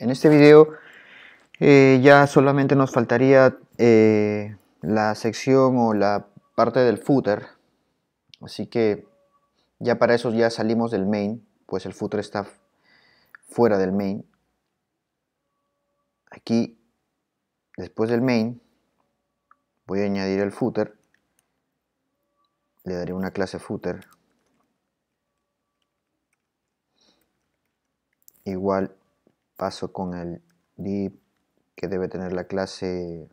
En este video eh, ya solamente nos faltaría eh, la sección o la parte del footer. Así que ya para eso ya salimos del main, pues el footer está fuera del main. Aquí, después del main, voy a añadir el footer. Le daré una clase footer. Igual paso con el div que debe tener la clase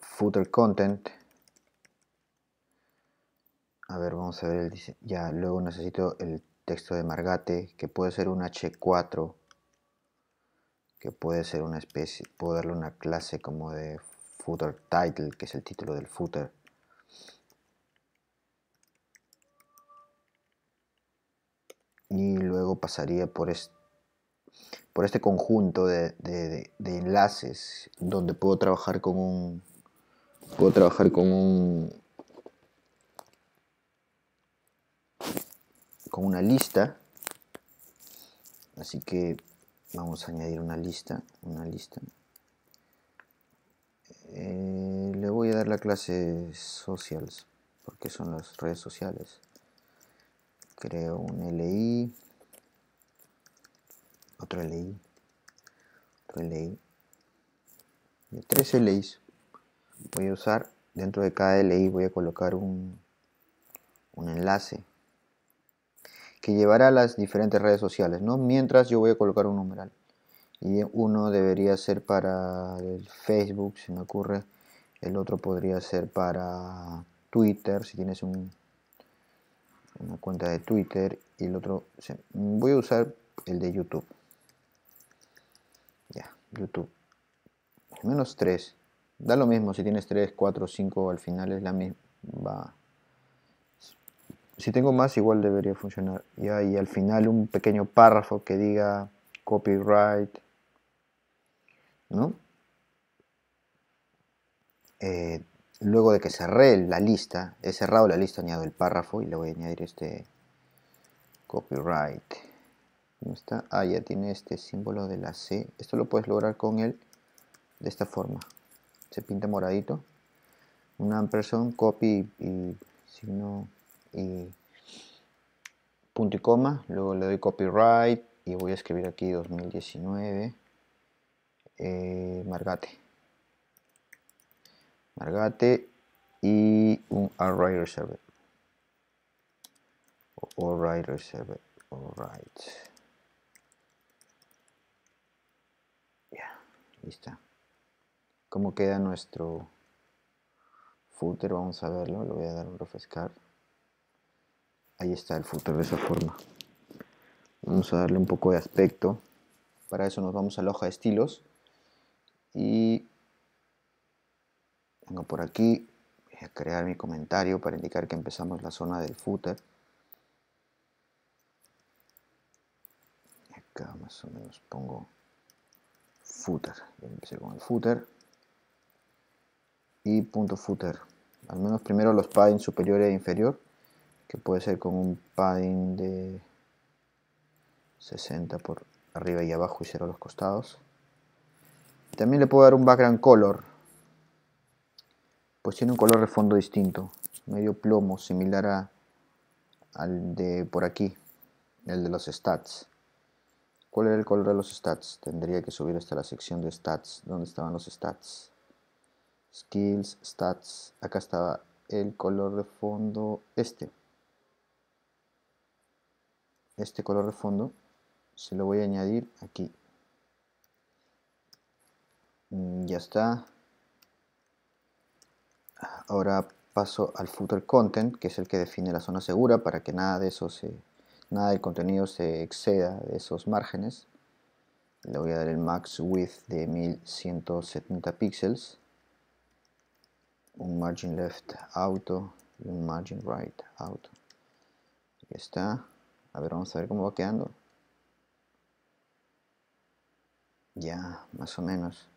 footer content a ver vamos a ver ya luego necesito el texto de margate que puede ser un h4 que puede ser una especie puedo darle una clase como de footer title que es el título del footer y luego pasaría por este por este conjunto de, enlaces donde puedo trabajar con un puedo trabajar con un con una lista así que vamos a añadir una lista una lista eh, le voy a dar la clase socials porque son las redes sociales creo un LI, otro LI, otro LI, de tres LIs. Voy a usar, dentro de cada LI voy a colocar un, un enlace que llevará a las diferentes redes sociales, ¿no? Mientras yo voy a colocar un numeral. Y uno debería ser para el Facebook, si me ocurre. El otro podría ser para Twitter, si tienes un una cuenta de Twitter y el otro voy a usar el de YouTube ya YouTube menos 3 da lo mismo si tienes 3 cuatro, cinco, al final es la misma si tengo más igual debería funcionar ya y al final un pequeño párrafo que diga copyright no eh, luego de que cerré la lista, he cerrado la lista, añado el párrafo y le voy a añadir este copyright. está? Ah, ya tiene este símbolo de la C. Esto lo puedes lograr con él de esta forma. Se pinta moradito. Una ampersand, copy y signo punto y coma. Luego le doy copyright y voy a escribir aquí 2019. Eh, Margate. Margate y un array reserve, Alright reserve, Alright. Ya, ¿Cómo queda nuestro footer? Vamos a verlo. Le voy a dar un refrescar. Ahí está el footer de esa forma. Vamos a darle un poco de aspecto. Para eso nos vamos a la hoja de estilos. Y Vengo por aquí, voy a crear mi comentario para indicar que empezamos la zona del footer. Acá más o menos pongo footer. el footer. Y punto footer. Al menos primero los padding superior e inferior, que puede ser con un padding de 60 por arriba y abajo y cero los costados. También le puedo dar un background color pues tiene un color de fondo distinto, medio plomo, similar a, al de por aquí, el de los stats. ¿Cuál era el color de los stats? Tendría que subir hasta la sección de stats. donde estaban los stats? Skills, stats. Acá estaba el color de fondo este. Este color de fondo se lo voy a añadir aquí. Mm, ya está. Ahora paso al footer content, que es el que define la zona segura para que nada de eso se, nada del contenido se exceda de esos márgenes. Le voy a dar el max width de 1170 píxeles, un margin left auto y un margin right auto. Ya está. A ver, vamos a ver cómo va quedando. Ya, más o menos.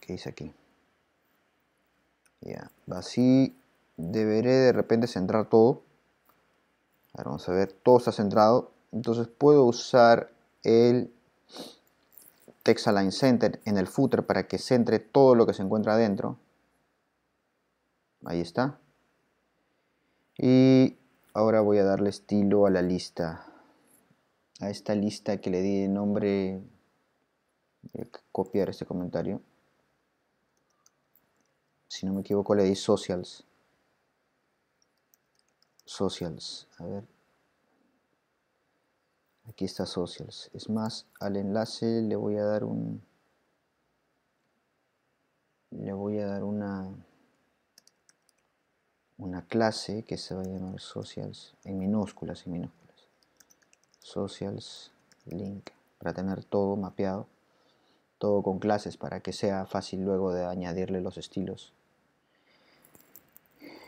que dice aquí? Ya, así deberé de repente centrar todo. Ahora vamos a ver, todo está centrado. Entonces puedo usar el text align center en el footer para que centre todo lo que se encuentra adentro. Ahí está. Y ahora voy a darle estilo a la lista. A esta lista que le di nombre. Voy eh, a copiar este comentario si no me equivoco le di socials socials a ver aquí está socials es más al enlace le voy a dar un le voy a dar una una clase que se va a llamar socials en minúsculas y minúsculas socials link para tener todo mapeado todo con clases para que sea fácil luego de añadirle los estilos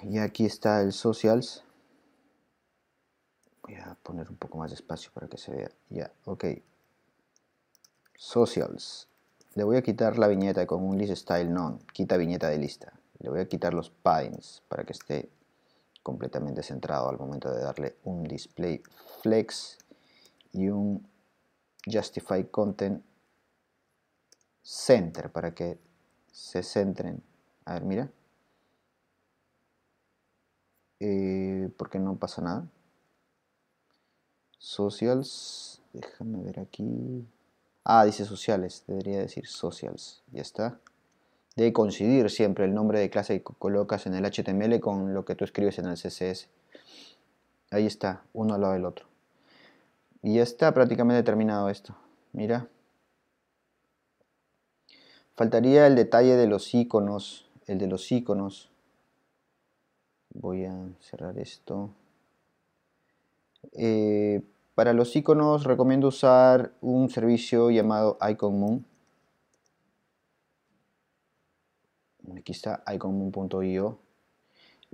y aquí está el socials voy a poner un poco más de espacio para que se vea ya ok socials le voy a quitar la viñeta con un list style none quita viñeta de lista le voy a quitar los pines para que esté completamente centrado al momento de darle un display flex y un justify content center para que se centren a ver mira eh, porque no pasa nada. Socials, déjame ver aquí. Ah, dice sociales, debería decir socials, ya está. Debe coincidir siempre el nombre de clase que colocas en el HTML con lo que tú escribes en el CSS. Ahí está, uno al lado del otro. Y ya está prácticamente terminado esto. Mira. Faltaría el detalle de los iconos, el de los iconos voy a cerrar esto. Eh, para los iconos recomiendo usar un servicio llamado IconMoon. Aquí está iconmoon.io.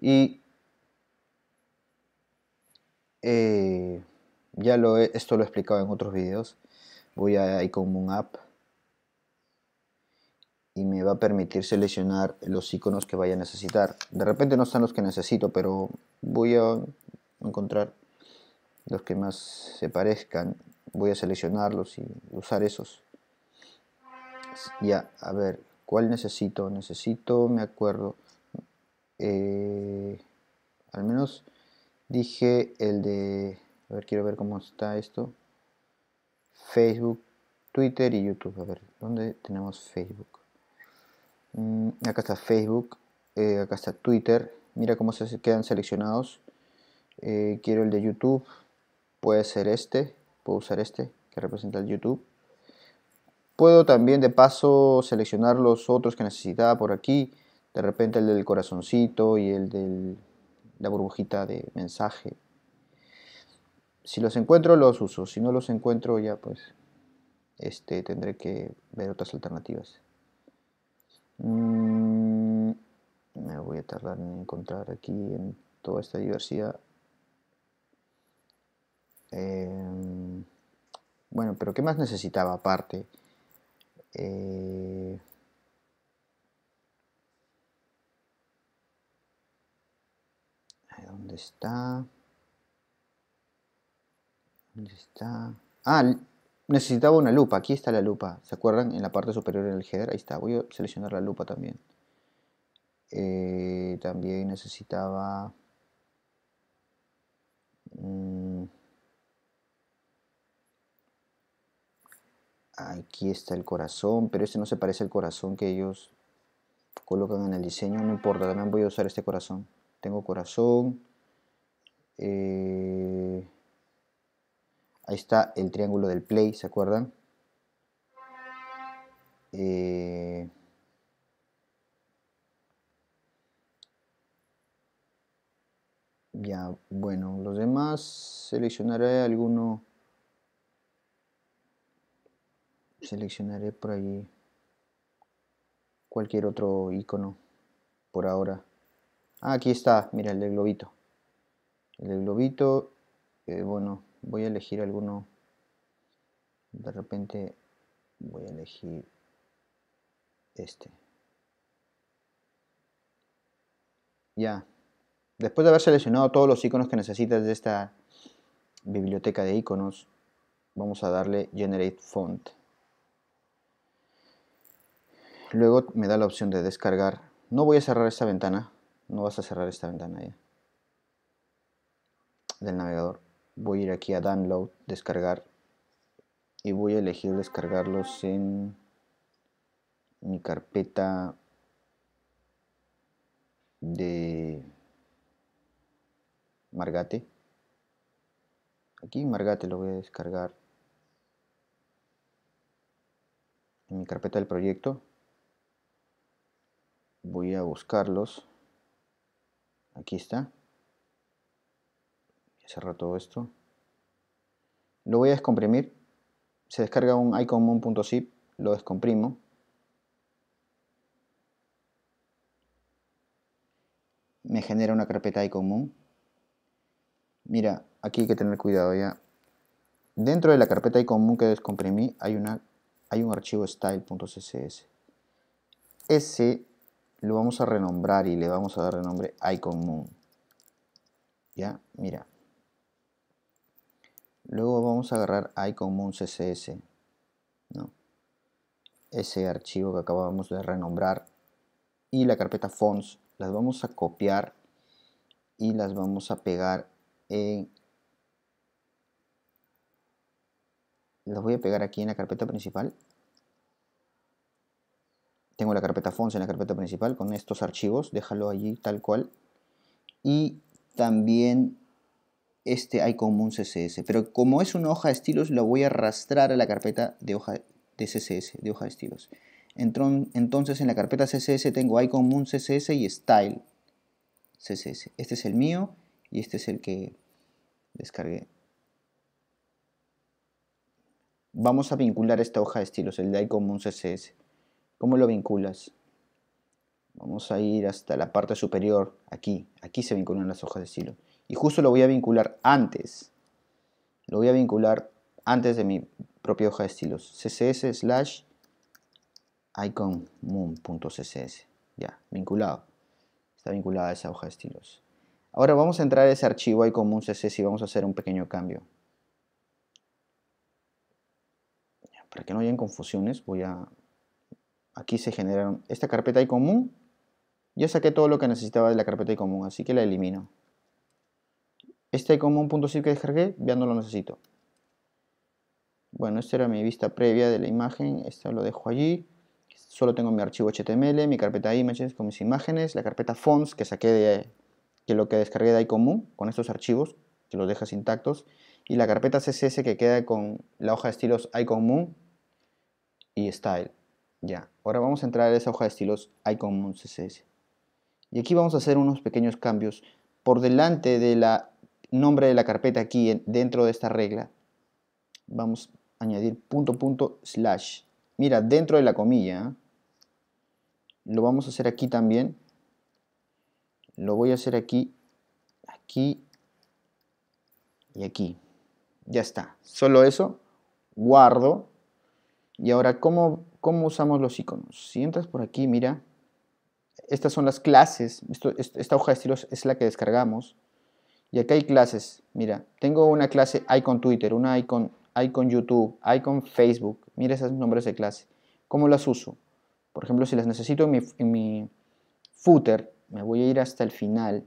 Y eh, ya lo he, esto lo he explicado en otros videos. Voy a iconmoon app y me va a permitir seleccionar los iconos que vaya a necesitar. De repente no están los que necesito, pero voy a encontrar los que más se parezcan. Voy a seleccionarlos y usar esos. Ya, a ver, ¿cuál necesito? Necesito, me acuerdo, eh, al menos dije el de, a ver, quiero ver cómo está esto. Facebook, Twitter y YouTube. A ver, ¿dónde tenemos Facebook? Mm, acá está Facebook, eh, acá está Twitter. Mira cómo se quedan seleccionados. Eh, quiero el de YouTube. Puede ser este. Puedo usar este que representa el YouTube. Puedo también de paso seleccionar los otros que necesitaba por aquí. De repente el del corazoncito y el de la burbujita de mensaje. Si los encuentro los uso. Si no los encuentro ya pues este, tendré que ver otras alternativas. Mm, me voy a tardar en encontrar aquí en toda esta diversidad. Em, bueno, pero ¿qué más necesitaba aparte? Eh, ¿Dónde está? ¿Dónde está? Ah, necesitaba una lupa. Aquí está la lupa. ¿Se acuerdan? En la parte superior del header. Ahí está. Voy a seleccionar la lupa también. Eh, también necesitaba... Mm, aquí está el corazón. Pero este no se parece al corazón que ellos colocan en el diseño. No importa. También voy a usar este corazón. Tengo corazón. Eh, Ahí está el triángulo del play, ¿se acuerdan? Eh, ya, bueno, los demás seleccionaré alguno. Seleccionaré por ahí... cualquier otro icono por ahora. Ah, aquí está, mira el de globito. El del globito, eh, bueno, voy a elegir alguno de repente voy a elegir este ya después de haber seleccionado todos los iconos que necesitas de esta biblioteca de iconos vamos a darle generate font luego me da la opción de descargar no voy a cerrar esta ventana no vas a cerrar esta ventana ya del navegador voy a ir aquí a download descargar y voy a elegir descargarlos en mi carpeta de Margate aquí Margate lo voy a descargar en mi carpeta del proyecto voy a buscarlos aquí está cerrar todo esto. Lo voy a descomprimir. Se descarga un iconmoon.zip, lo descomprimo. Me genera una carpeta iconmoon. Mira, aquí hay que tener cuidado ya. Dentro de la carpeta iconmoon que descomprimí hay, una, hay un archivo style.css. Ese lo vamos a renombrar y le vamos a dar el nombre iconmoon. Ya, mira, Luego vamos a agarrar iCommun.css, ¿no? ese archivo que acabamos de renombrar, y la carpeta fonts. Las vamos a copiar y las vamos a pegar en... Las voy a pegar aquí en la carpeta principal. Tengo la carpeta fonts en la carpeta principal con estos archivos. Déjalo allí tal cual. Y también este moon CSS. Pero como es una hoja de estilos, Lo voy a arrastrar a la carpeta de hoja de CSS, de hoja de estilos. Entonces en la carpeta CSS tengo moon CSS y Style CSS. Este es el mío y este es el que descargué. Vamos a vincular esta hoja de estilos, el de moon CSS. ¿Cómo lo vinculas? Vamos a ir hasta la parte superior, aquí. Aquí se vinculan las hojas de estilo. Y justo lo voy a vincular antes. Lo voy a vincular antes de mi propia hoja de estilos. css slash icon.moon.css. Ya, vinculado. Está vinculada a esa hoja de estilos. Ahora vamos a entrar a ese archivo css y vamos a hacer un pequeño cambio. Para que no haya confusiones, voy a... Aquí se generaron esta carpeta común. Ya saqué todo lo que necesitaba de la carpeta común, así que la elimino. Este common.zip que descargué ya no lo necesito. Bueno, esta era mi vista previa de la imagen, esto lo dejo allí. Solo tengo mi archivo HTML, mi carpeta images con mis imágenes, la carpeta fonts que saqué de que lo que descargué de iCommun con estos archivos, que los dejas intactos, y la carpeta CSS que queda con la hoja de estilos iCommun y style. Ya, ahora vamos a entrar a esa hoja de estilos iCommun CSS. Y aquí vamos a hacer unos pequeños cambios. Por delante de la nombre de la carpeta aquí dentro de esta regla. Vamos a añadir punto punto slash. Mira, dentro de la comilla. Lo vamos a hacer aquí también. Lo voy a hacer aquí, aquí y aquí. Ya está. Solo eso. Guardo. Y ahora, ¿cómo, usamos los iconos? Si entras por aquí, mira. Estas son las clases. esta hoja de estilos es la que descargamos y acá hay clases. Mira, tengo una clase icon Twitter, una icon, icon YouTube, icon Facebook. Mira esos nombres de clase. ¿Cómo las uso? Por ejemplo, si las necesito en mi, en mi footer, me voy a ir hasta el final.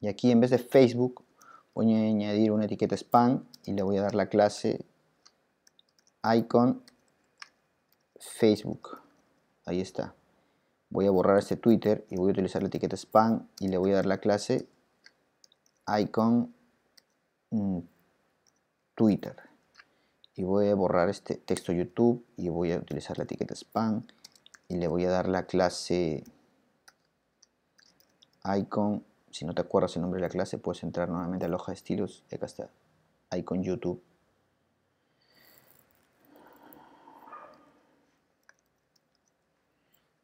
Y aquí en vez de Facebook, voy a añadir una etiqueta spam y le voy a dar la clase icon Facebook. Ahí está. Voy a borrar este Twitter y voy a utilizar la etiqueta spam y le voy a dar la clase icon mm, Twitter y voy a borrar este texto YouTube y voy a utilizar la etiqueta spam y le voy a dar la clase icon si no te acuerdas el nombre de la clase puedes entrar nuevamente a la hoja de estilos y acá está icon YouTube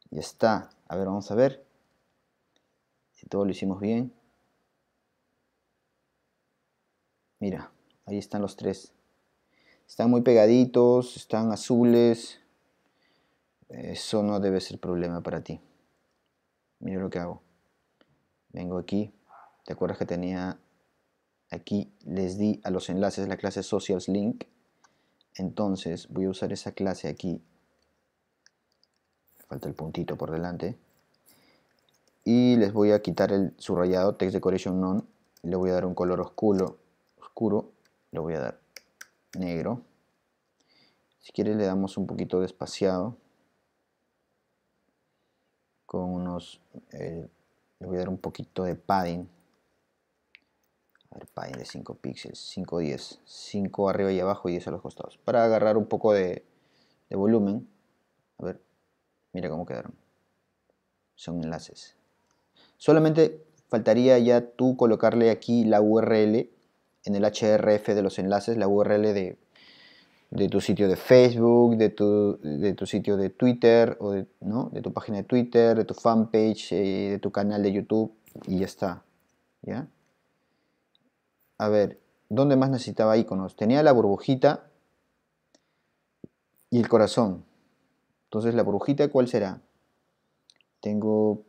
ya está a ver vamos a ver si todo lo hicimos bien Mira, ahí están los tres. Están muy pegaditos, están azules. Eso no debe ser problema para ti. Mira lo que hago. Vengo aquí. ¿Te acuerdas que tenía aquí? Les di a los enlaces la clase Socials Link. Entonces voy a usar esa clase aquí. Falta el puntito por delante. Y les voy a quitar el subrayado Text Decoration None. Le voy a dar un color oscuro oscuro, lo voy a dar negro. Si quieres le damos un poquito de espaciado. Con unos... Eh, le voy a dar un poquito de padding. padding de 5 píxeles. 5, 10. 5 arriba y abajo y 10 a los costados. Para agarrar un poco de, de volumen. A ver, mira cómo quedaron. Son enlaces. Solamente faltaría ya tú colocarle aquí la URL en el HRF de los enlaces, la URL de, tu sitio de Facebook, de tu, sitio de Twitter, o de, tu página de Twitter, de tu fanpage, eh, de tu canal de YouTube, y ya está. ¿ya? A ver, ¿dónde más necesitaba iconos? Tenía la burbujita y el corazón. Entonces, ¿la burbujita cuál será? Tengo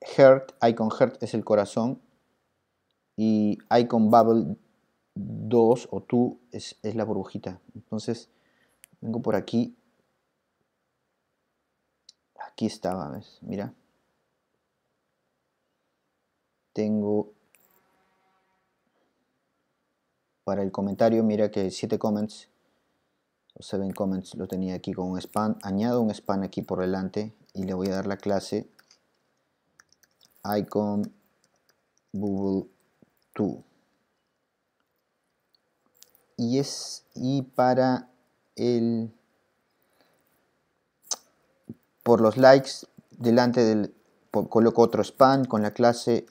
Heart, icon Heart es el corazón, y Icon Bubble 2 o tú es, la burbujita. Entonces vengo por aquí. Aquí estaba, Mira. Tengo para el comentario, mira que 7 comments o 7 comments lo tenía aquí con un span. Añado un span aquí por delante y le voy a dar la clase icon bubble y es y para el por los likes delante del coloco otro span con la clase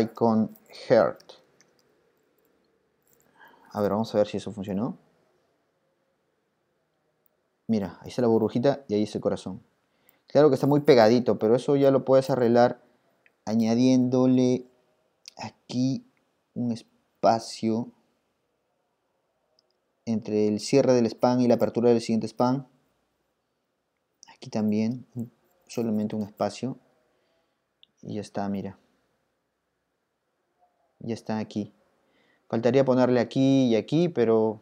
icon heart. A ver, vamos a ver si eso funcionó. Mira, ahí está la burbujita y ahí está el corazón. Claro que está muy pegadito, pero eso ya lo puedes arreglar añadiéndole aquí un espacio entre el cierre del span y la apertura del siguiente span. Aquí también solamente un espacio. Y ya está, mira. Ya está aquí. Faltaría ponerle aquí y aquí, pero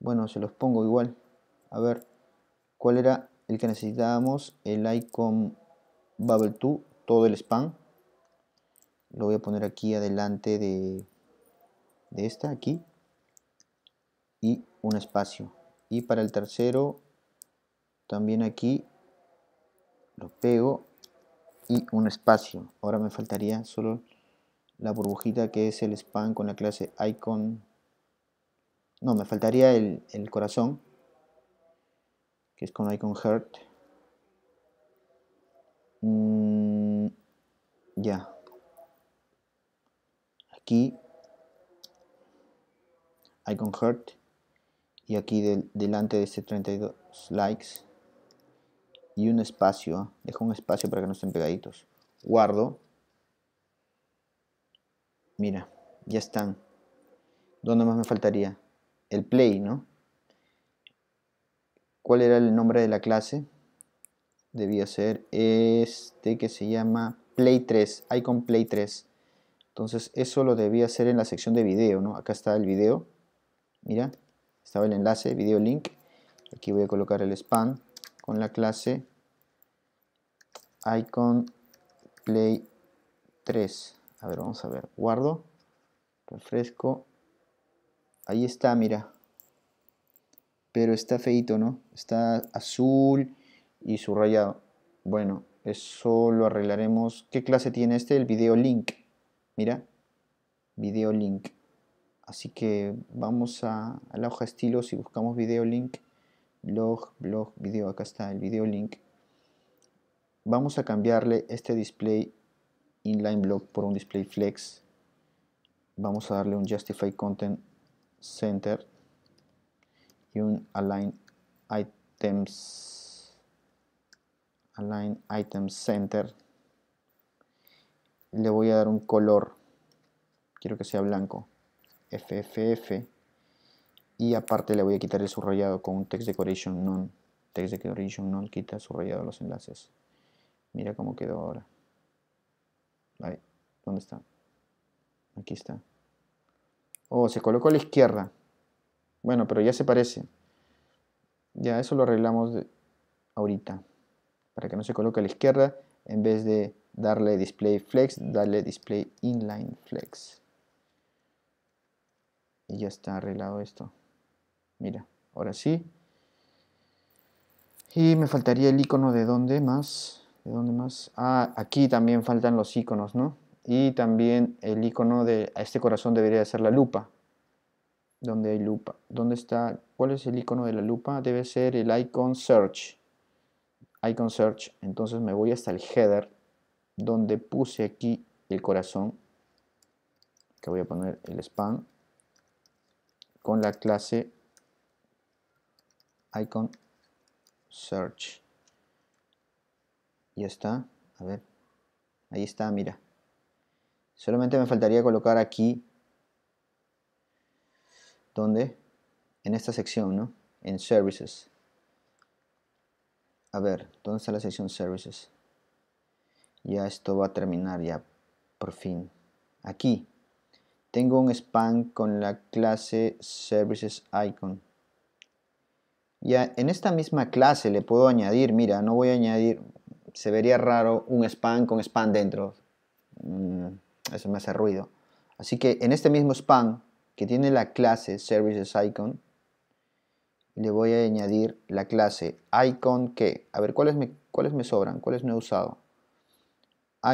bueno, se los pongo igual. A ver, ¿cuál era el que necesitábamos? El icon bubble 2, todo el span lo voy a poner aquí adelante de, esta, aquí, y un espacio. Y para el tercero, también aquí, lo pego y un espacio. Ahora me faltaría solo la burbujita que es el spam con la clase icon. No, me faltaría el, el corazón, que es con icon heart. Mm, ya aquí icon heart y aquí delante de este 32 likes y un espacio dejo un espacio para que no estén pegaditos guardo mira ya están ¿dónde más me faltaría? el play ¿no? ¿cuál era el nombre de la clase? debía ser este que se llama play 3 icon play 3 entonces eso lo debía hacer en la sección de video, ¿no? Acá está el video, mira, estaba el enlace, video link. Aquí voy a colocar el spam con la clase icon play 3. A ver, vamos a ver, guardo, refresco. Ahí está, mira. Pero está feito, ¿no? Está azul y subrayado. Bueno, eso lo arreglaremos. ¿Qué clase tiene este? El video link. Mira, video link. Así que vamos a, la hoja estilos y buscamos video link, blog, blog, video. Acá está el video link. Vamos a cambiarle este display inline block por un display flex. Vamos a darle un justify content center y un align items align items center le voy a dar un color quiero que sea blanco FFF y aparte le voy a quitar el subrayado con un text decoration non text decoration non quita subrayado los enlaces mira cómo quedó ahora Ahí. ¿dónde está? aquí está oh, se colocó a la izquierda bueno, pero ya se parece ya eso lo arreglamos ahorita para que no se coloque a la izquierda en vez de darle display flex, darle display inline flex. Y ya está arreglado esto. Mira, ahora sí. Y me faltaría el icono de dónde más. ¿De dónde más? Ah, aquí también faltan los iconos, ¿no? Y también el icono de a este corazón debería ser la lupa. ¿Dónde hay lupa? ¿Dónde está? ¿Cuál es el icono de la lupa? Debe ser el icon search. Icon search. Entonces me voy hasta el header donde puse aquí el corazón, que voy a poner el spam, con la clase icon search. Ya está, a ver, ahí está, mira. Solamente me faltaría colocar aquí, donde, en esta sección, ¿no? En services. A ver, ¿dónde está la sección services? Ya esto va a terminar ya, por fin. Aquí tengo un span con la clase services icon. Ya en esta misma clase le puedo añadir, mira, no voy a añadir, se vería raro un span con span dentro. Mm, eso me hace ruido. Así que en este mismo span que tiene la clase services icon, le voy a añadir la clase icon que, a ver, ¿cuáles me, cuáles me sobran? ¿Cuáles no he usado?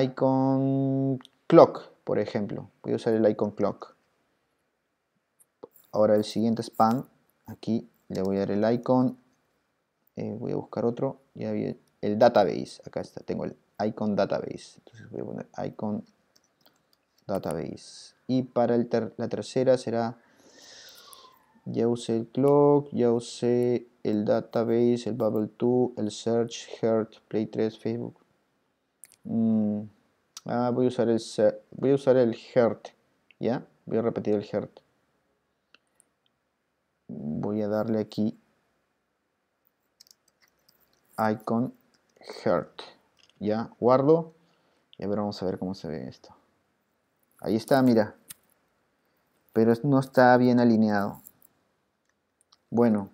icon clock, por ejemplo. Voy a usar el icon clock. Ahora el siguiente span, aquí le voy a dar el icon. Eh, voy a buscar otro. Ya el database. Acá está, tengo el icon database. Entonces voy a poner icon database. Y para la tercera será, ya usé el clock, ya usé el database, el bubble 2, el search, heart, play 3, facebook, Mm. Ah, voy a usar el voy a usar el heart ¿ya? Voy a repetir el heart Voy a darle aquí icon heart, ¿ya? Guardo y a ver, vamos a ver cómo se ve esto. Ahí está, mira. Pero no está bien alineado. Bueno,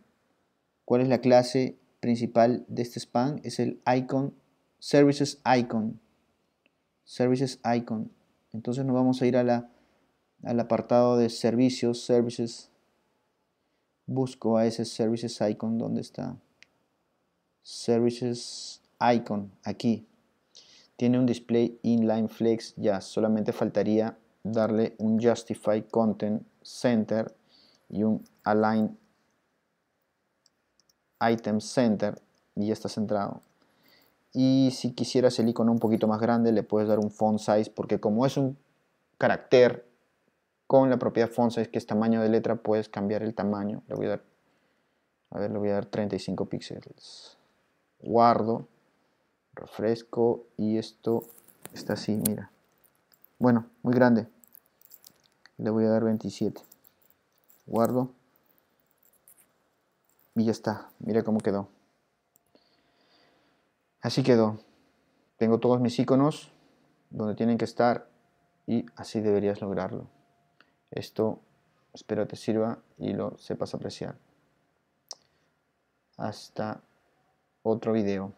¿cuál es la clase principal de este span? Es el icon Services Icon. Services Icon. Entonces nos vamos a ir a la, al apartado de servicios, services. Busco a ese services icon donde está. Services icon, aquí. Tiene un display inline flex, ya solamente faltaría darle un justify content center y un align item center y ya está centrado y si quisieras el icono un poquito más grande le puedes dar un font size porque como es un carácter con la propiedad font size que es tamaño de letra puedes cambiar el tamaño le voy a dar a ver voy a dar 35 píxeles guardo refresco y esto está así mira bueno muy grande le voy a dar 27 guardo y ya está mira cómo quedó Así quedó. Tengo todos mis iconos donde tienen que estar y así deberías lograrlo. Esto espero te sirva y lo sepas apreciar. Hasta otro video.